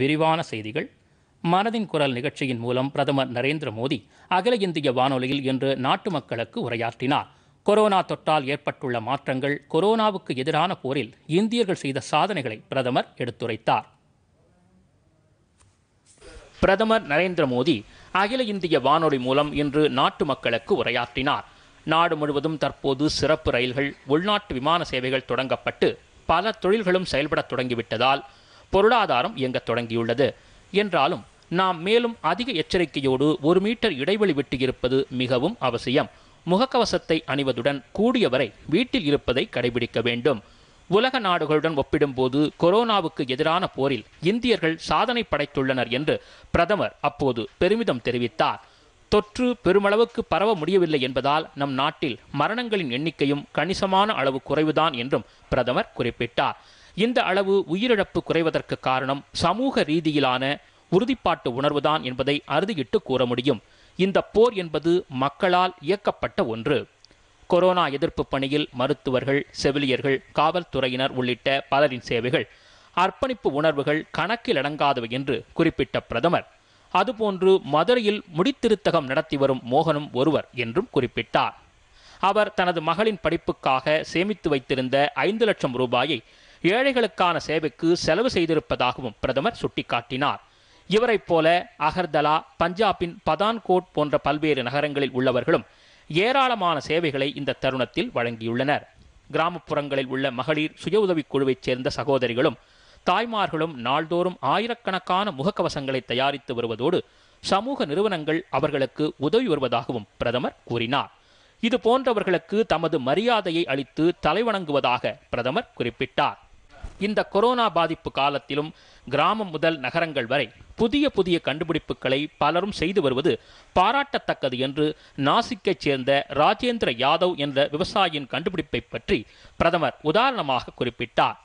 விரிவான செய்திகள் மனதின் குரல் நிகழ்ச்சியின் மூலம் பிரதமர் நரேந்திர மோடி அகில இந்திய வானொலியில் இன்று நாட்டு மக்களுக்கு உரையாற்றினார் கொரோனா தொற்றால் ஏற்பட்டுள்ள மாற்றங்கள் கொரோனாவுக்கு எதிரான போரில் இந்தியர்கள் செய்த சாதனைகளை பிரதமர் எடுத்துரைத்தார் பிரதமர் நரேந்திர மோடி அகில இந்திய வானொலி மூலம் இன்று நாட்டு மக்களுக்கு உரையாற்றினார் நாடு முழுவதும் தற்போது சிறப்பு ரயில்கள் உள்நாட்டு விமான சேவைகள் தொடங்கப்பட்டு பல தொழில்களும் செயல்பட தொடங்கிவிட்டதால் பொருளாதாரம் இயங்கத் தொடங்கியுள்ளது என்றாலும் நாம் மேலும் அதிக எச்சரிக்கையோடு ஒரு மீட்டர் இடைவெளி விட்டு இருப்பது மிகவும் அவசியம் முகக்கவசத்தை அணிவதுடன் கூடியவரை வீட்டில் இருப்பதை கடைபிடிக்க வேண்டும் உலக நாடுகளுடன் ஒப்பிடும்போது கொரோனாவுக்கு எதிரான போரில் இந்தியர்கள் சாதனை படைத்துள்ளனர் என்று பிரதமர் அப்போது பெருமிதம் தெரிவித்தார் தொற்று பெருமளவுக்கு பரவ முடியவில்லை என்பதால் நம் நாட்டில் மரணங்களின் எண்ணிக்கையும் கணிசமான அளவு குறைவுதான் என்றும் பிரதமர் குறிப்பிட்டார் இந்த அளவு உயிரிழப்பு குறைவதற்கு காரணம் சமூக ரீதியிலான உறுதிப்பாட்டு உணர்வுதான் என்பதை அறுதியிட்டு கூற முடியும் இந்த போர் என்பது மக்களால் இயக்கப்பட்ட ஒன்று கொரோனா எதிர்ப்பு பணியில் மருத்துவர்கள் செவிலியர்கள் காவல்துறையினர் உள்ளிட்ட பலரின் சேவைகள் அர்ப்பணிப்பு உணர்வுகள் கணக்கில் அடங்காதவை என்று குறிப்பிட்ட பிரதமர் அதுபோன்று மதுரையில் முடித்திருத்தகம் நடத்தி வரும் மோகனும் ஒருவர் என்றும் குறிப்பிட்டார் அவர் தனது மகளின் படிப்புக்காக சேமித்து வைத்திருந்த ஐந்து லட்சம் ரூபாயை ஏழைகளுக்கான சேவைக்கு செலவு செய்திருப்பதாகவும் பிரதமர் சுட்டிக்காட்டினார் இவரைப் போல அகர்தலா பஞ்சாபின் பதான்கோட் போன்ற பல்வேறு நகரங்களில் உள்ளவர்களும் ஏராளமான சேவைகளை இந்த தருணத்தில் வழங்கியுள்ளனர் கிராமப்புறங்களில் உள்ள மகளிர் சுய உதவிக் குழுவைச் சேர்ந்த சகோதரிகளும் தாய்மார்களும் நாள்தோறும் ஆயிரக்கணக்கான முகக்கவசங்களை தயாரித்து வருவதோடு சமூக நிறுவனங்கள் அவர்களுக்கு உதவி வருவதாகவும் பிரதமர் கூறினார் இது போன்றவர்களுக்கு தமது மரியாதையை அளித்து தலைவணங்குவதாக பிரதமர் குறிப்பிட்டார் இந்த கொரோனா பாதிப்பு காலத்திலும் கிராமம் முதல் நகரங்கள் வரை புதிய புதிய கண்டுபிடிப்புகளை பலரும் செய்து வருவது பாராட்டத்தக்கது என்று நாசிக்கைச் சேர்ந்த ராஜேந்திர யாதவ் என்ற விவசாயியின் கண்டுபிடிப்பை பற்றி பிரதமர் உதாரணமாக குறிப்பிட்டார்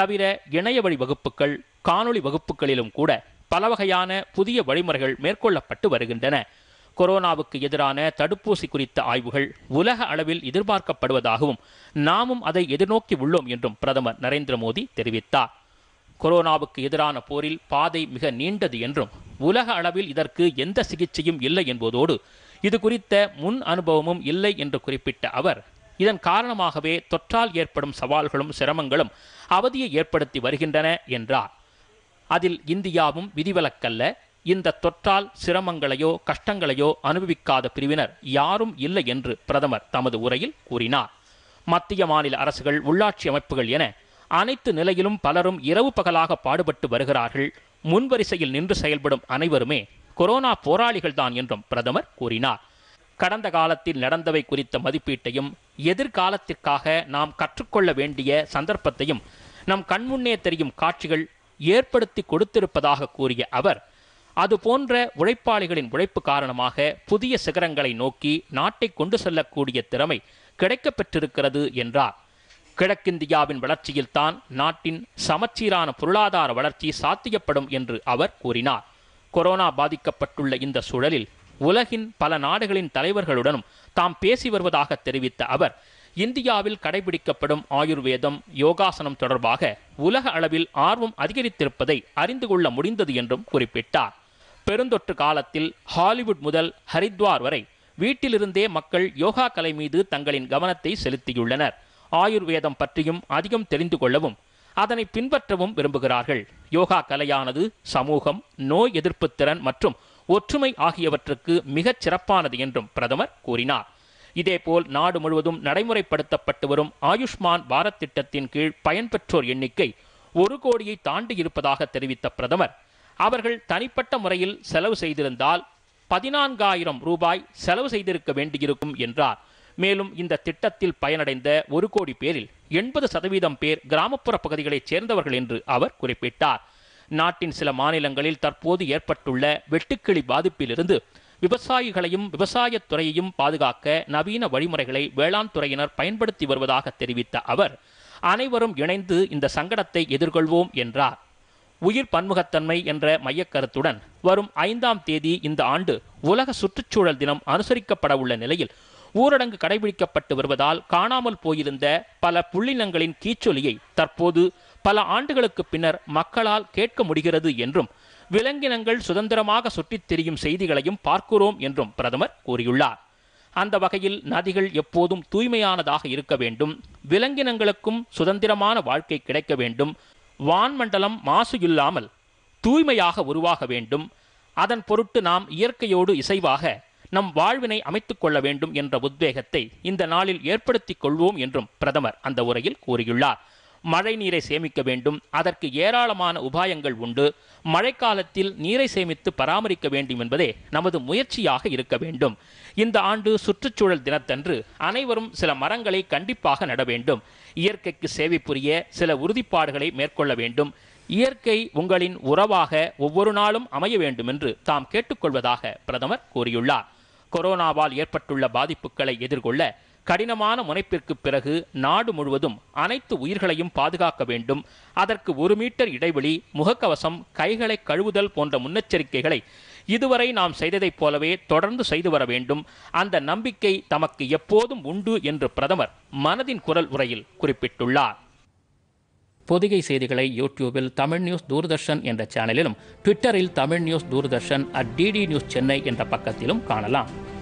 தவிர இணைய வழி வகுப்புகள் காணொளி வகுப்புகளிலும் கூட பல வகையான புதிய வழிமுறைகள் மேற்கொள்ளப்பட்டு வருகின்றன கொரோனாவுக்கு எதிரான தடுப்பூசி குறித்த ஆய்வுகள் உலக அளவில் எதிர்பார்க்கப்படுவதாகவும் நாமும் அதை எதிர்நோக்கி உள்ளோம் என்றும் பிரதமர் நரேந்திர மோடி தெரிவித்தார் கொரோனாவுக்கு எதிரான போரில் பாதை மிக நீண்டது என்றும் உலக அளவில் இதற்கு எந்த சிகிச்சையும் இல்லை என்பதோடு இது குறித்த முன் அனுபவமும் இல்லை என்று குறிப்பிட்ட அவர் இதன் காரணமாகவே தொற்றால் ஏற்படும் சவால்களும் சிரமங்களும் அவதியை ஏற்படுத்தி வருகின்றன என்றார் அதில் இந்தியாவும் விதிவிலக்கல்ல இந்த தொற்றால் சிரமங்களையோ கஷ்டங்களையோ அனுபவிக்காத பிரிவினர் யாரும் இல்லை என்று பிரதமர் தமது உரையில் கூறினார் மத்திய மாநில அரசுகள் உள்ளாட்சி அமைப்புகள் என அனைத்து நிலையிலும் பலரும் இரவு பகலாக பாடுபட்டு வருகிறார்கள் முன்வரிசையில் நின்று செயல்படும் அனைவருமே கொரோனா போராளிகள்தான் என்றும் பிரதமர் கூறினார் கடந்த காலத்தில் நடந்தவை குறித்த மதிப்பீட்டையும் எதிர்காலத்திற்காக நாம் கற்றுக்கொள்ள வேண்டிய சந்தர்ப்பத்தையும் நம் கண்முன்னே தெரியும் காட்சிகள் ஏற்படுத்தி கொடுத்திருப்பதாக கூறிய அவர் அது போன்ற உழைப்பாளிகளின் உழைப்பு காரணமாக புதிய சிகரங்களை நோக்கி நாட்டை கொண்டு செல்லக்கூடிய திறமை கிடைக்க பெற்றிருக்கிறது என்றார் கிழக்கிந்தியாவின் வளர்ச்சியில்தான் நாட்டின் சமச்சீரான பொருளாதார வளர்ச்சி சாத்தியப்படும் என்று அவர் கூறினார் கொரோனா பாதிக்கப்பட்டுள்ள இந்த சூழலில் உலகின் பல நாடுகளின் தலைவர்களுடனும் தாம் பேசி வருவதாக தெரிவித்த அவர் இந்தியாவில் கடைபிடிக்கப்படும் ஆயுர்வேதம் யோகாசனம் தொடர்பாக உலக அளவில் ஆர்வம் அதிகரித்திருப்பதை அறிந்து கொள்ள முடிந்தது என்றும் குறிப்பிட்டார் பெருந்தொற்று காலத்தில் ஹாலிவுட் முதல் ஹரித்வார் வரை வீட்டிலிருந்தே மக்கள் யோகா கலை மீது தங்களின் கவனத்தை செலுத்தியுள்ளனர் ஆயுர்வேதம் பற்றியும் அதிகம் தெரிந்து கொள்ளவும் அதனை பின்பற்றவும் விரும்புகிறார்கள் யோகா கலையானது சமூகம் நோய் எதிர்ப்பு திறன் மற்றும் ஒற்றுமை ஆகியவற்றுக்கு மிகச் சிறப்பானது என்றும் பிரதமர் கூறினார் இதேபோல் நாடு முழுவதும் நடைமுறைப்படுத்தப்பட்டு வரும் ஆயுஷ்மான் பாரத் திட்டத்தின் கீழ் பயன்பெற்றோர் எண்ணிக்கை ஒரு கோடியை தாண்டி இருப்பதாக தெரிவித்த பிரதமர் அவர்கள் தனிப்பட்ட முறையில் செலவு செய்திருந்தால் பதினான்காயிரம் ரூபாய் செலவு செய்திருக்க வேண்டியிருக்கும் என்றார் மேலும் இந்த திட்டத்தில் பயனடைந்த ஒரு கோடி பேரில் எண்பது சதவீதம் பேர் கிராமப்புற பகுதிகளைச் சேர்ந்தவர்கள் என்று அவர் குறிப்பிட்டார் நாட்டின் சில மாநிலங்களில் தற்போது ஏற்பட்டுள்ள வெட்டுக்கிளி பாதிப்பிலிருந்து விவசாயிகளையும் விவசாயத் துறையையும் பாதுகாக்க நவீன வழிமுறைகளை வேளாண் துறையினர் பயன்படுத்தி வருவதாக தெரிவித்த அவர் அனைவரும் இணைந்து இந்த சங்கடத்தை எதிர்கொள்வோம் என்றார் உயிர் பன்முகத்தன்மை என்ற மையக்கருத்துடன் வரும் ஐந்தாம் தேதி இந்த ஆண்டு உலக சுற்றுச்சூழல் தினம் அனுசரிக்கப்பட உள்ள நிலையில் ஊரடங்கு கடைபிடிக்கப்பட்டு வருவதால் காணாமல் போயிருந்த பல புள்ளினங்களின் கீச்சொலியை தற்போது பல ஆண்டுகளுக்கு பின்னர் மக்களால் கேட்க முடிகிறது என்றும் விலங்கினங்கள் சுதந்திரமாக சுற்றித் திரியும் செய்திகளையும் பார்க்கிறோம் என்றும் பிரதமர் கூறியுள்ளார் அந்த வகையில் நதிகள் எப்போதும் தூய்மையானதாக இருக்க வேண்டும் விலங்கினங்களுக்கும் சுதந்திரமான வாழ்க்கை கிடைக்க வேண்டும் வான்மண்டலம் மாசு இல்லாமல் தூய்மையாக உருவாக வேண்டும் அதன் பொருட்டு நாம் இயற்கையோடு இசைவாக நம் வாழ்வினை அமைத்துக் கொள்ள வேண்டும் என்ற உத்வேகத்தை இந்த நாளில் ஏற்படுத்திக் கொள்வோம் என்றும் பிரதமர் அந்த உரையில் கூறியுள்ளார் மழை நீரை சேமிக்க வேண்டும் அதற்கு ஏராளமான உபாயங்கள் உண்டு மழைக்காலத்தில் நீரை சேமித்து பராமரிக்க வேண்டும் என்பதே நமது முயற்சியாக இருக்க வேண்டும் இந்த ஆண்டு சுற்றுச்சூழல் தினத்தன்று அனைவரும் சில மரங்களை கண்டிப்பாக நட வேண்டும் இயற்கைக்கு சேவை புரிய சில உறுதிப்பாடுகளை மேற்கொள்ள வேண்டும் இயற்கை உங்களின் உறவாக ஒவ்வொரு நாளும் அமைய வேண்டும் என்று தாம் கேட்டுக்கொள்வதாக பிரதமர் கூறியுள்ளார் கொரோனாவால் ஏற்பட்டுள்ள பாதிப்புகளை எதிர்கொள்ள கடினமான முனைப்பிற்கு பிறகு நாடு முழுவதும் அனைத்து உயிர்களையும் பாதுகாக்க வேண்டும் அதற்கு ஒரு மீட்டர் இடைவெளி முகக்கவசம் கைகளை கழுவுதல் போன்ற முன்னெச்சரிக்கைகளை இதுவரை நாம் செய்ததைப் போலவே தொடர்ந்து செய்து வர வேண்டும் அந்த நம்பிக்கை தமக்கு எப்போதும் உண்டு என்று பிரதமர் மனதின் குரல் உரையில் குறிப்பிட்டுள்ளார் பொதிகை செய்திகளை யூடியூபில் தமிழ் நியூஸ் தூர்தர்ஷன் என்ற சேனலிலும் ட்விட்டரில் Tamil news Doordarshan at DD news Chennai என்ற பக்கத்திலும் காணலாம்